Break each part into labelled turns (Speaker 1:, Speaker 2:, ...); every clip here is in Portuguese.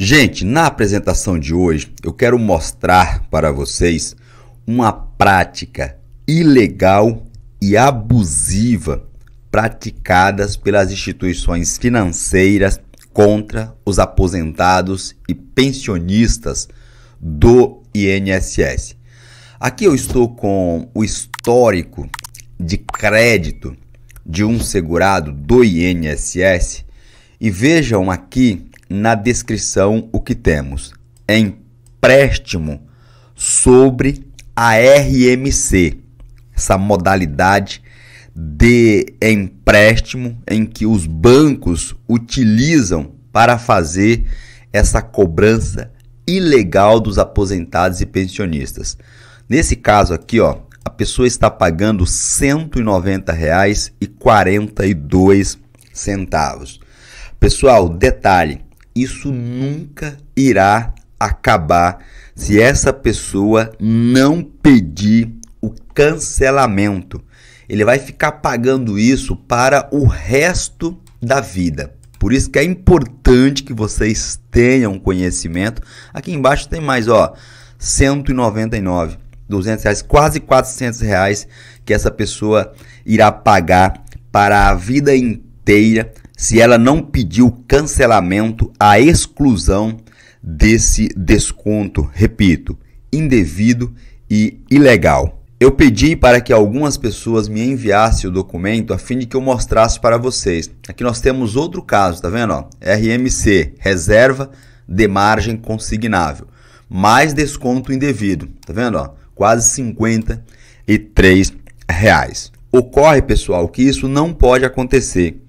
Speaker 1: Gente, na apresentação de hoje eu quero mostrar para vocês uma prática ilegal e abusiva praticadas pelas instituições financeiras contra os aposentados e pensionistas do INSS. Aqui eu estou com o histórico de crédito de um segurado do INSS e vejam aqui na descrição o que temos. é Empréstimo sobre a RMC, essa modalidade de empréstimo em que os bancos utilizam para fazer essa cobrança ilegal dos aposentados e pensionistas. Nesse caso aqui, ó, a pessoa está pagando R$ 190,42. Pessoal, detalhe, isso nunca irá acabar se essa pessoa não pedir o cancelamento. Ele vai ficar pagando isso para o resto da vida. Por isso que é importante que vocês tenham conhecimento. Aqui embaixo tem mais, ó, 199, 200 reais, quase 400 reais que essa pessoa irá pagar para a vida inteira se ela não pediu cancelamento a exclusão desse desconto, repito, indevido e ilegal. Eu pedi para que algumas pessoas me enviassem o documento a fim de que eu mostrasse para vocês. Aqui nós temos outro caso, tá vendo? RMC, reserva de margem consignável, mais desconto indevido, tá vendo? Quase 53 reais. Ocorre, pessoal, que isso não pode acontecer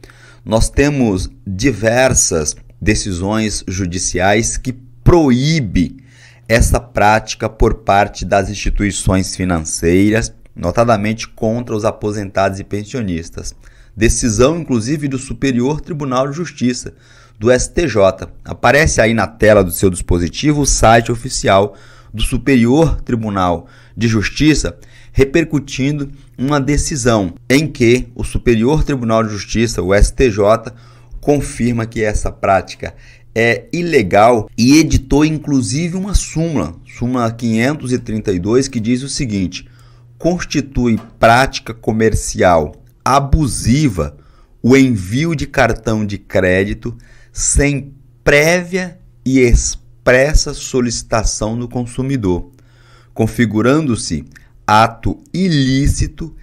Speaker 1: nós temos diversas decisões judiciais que proíbe essa prática por parte das instituições financeiras, notadamente contra os aposentados e pensionistas. Decisão, inclusive, do Superior Tribunal de Justiça, do STJ. Aparece aí na tela do seu dispositivo o site oficial do Superior Tribunal de Justiça, repercutindo uma decisão em que o Superior Tribunal de Justiça, o STJ, confirma que essa prática é ilegal e editou inclusive uma súmula, súmula 532, que diz o seguinte: constitui prática comercial abusiva o envio de cartão de crédito sem prévia e expressa solicitação do consumidor, configurando-se ato ilícito,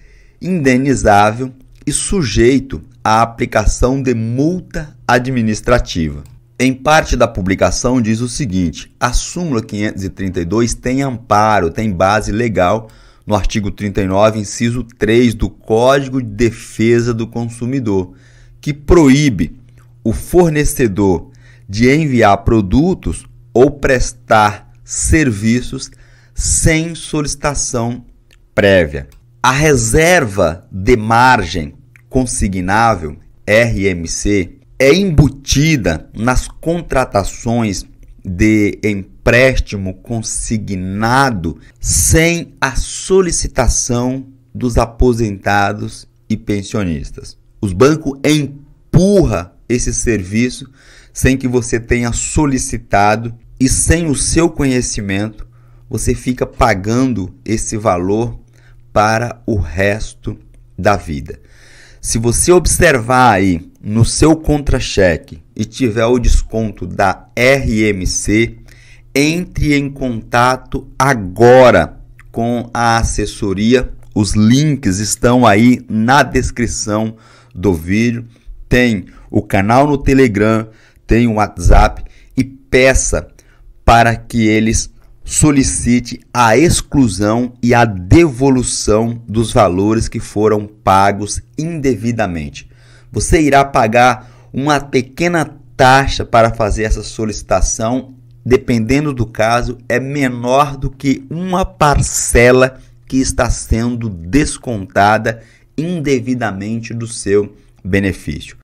Speaker 1: indenizável e sujeito à aplicação de multa administrativa. Em parte da publicação diz o seguinte: a súmula 532 tem amparo, tem base legal no artigo 39, inciso 3 do Código de Defesa do Consumidor, que proíbe o fornecedor de enviar produtos ou prestar serviços sem solicitação prévia. A reserva de margem consignável, RMC, é embutida nas contratações de empréstimo consignado sem a solicitação dos aposentados e pensionistas. Os bancos empurra esse serviço sem que você tenha solicitado e sem o seu conhecimento, você fica pagando esse valor para o resto da vida. Se você observar aí no seu contra-cheque e tiver o desconto da RMC, entre em contato agora com a assessoria. Os links estão aí na descrição do vídeo. Tem o canal no Telegram, tem o WhatsApp e peça para que eles solicite a exclusão e a devolução dos valores que foram pagos indevidamente. Você irá pagar uma pequena taxa para fazer essa solicitação, dependendo do caso, é menor do que uma parcela que está sendo descontada indevidamente do seu benefício.